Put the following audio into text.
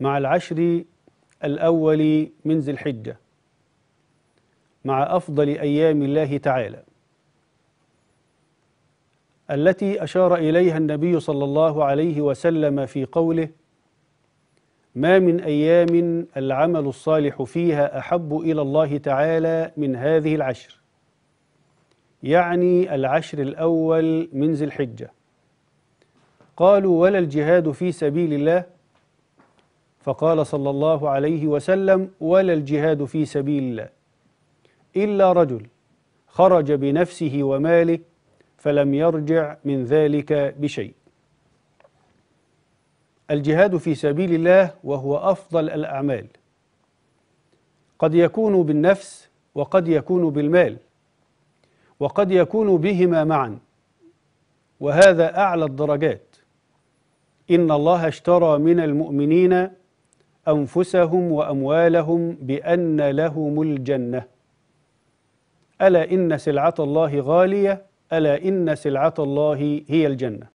مع العشر الأول من ذي الحجة مع أفضل أيام الله تعالى التي أشار إليها النبي صلى الله عليه وسلم في قوله ما من أيام العمل الصالح فيها أحب إلى الله تعالى من هذه العشر يعني العشر الأول من ذي الحجة قالوا ولا الجهاد في سبيل الله فقال صلى الله عليه وسلم ولا الجهاد في سبيل الله إلا رجل خرج بنفسه وماله فلم يرجع من ذلك بشيء الجهاد في سبيل الله وهو أفضل الأعمال قد يكون بالنفس وقد يكون بالمال وقد يكون بهما معا وهذا أعلى الدرجات إن الله اشترى من المؤمنين أنفسهم وأموالهم بأن لهم الجنة ألا إن سلعة الله غالية ألا إن سلعة الله هي الجنة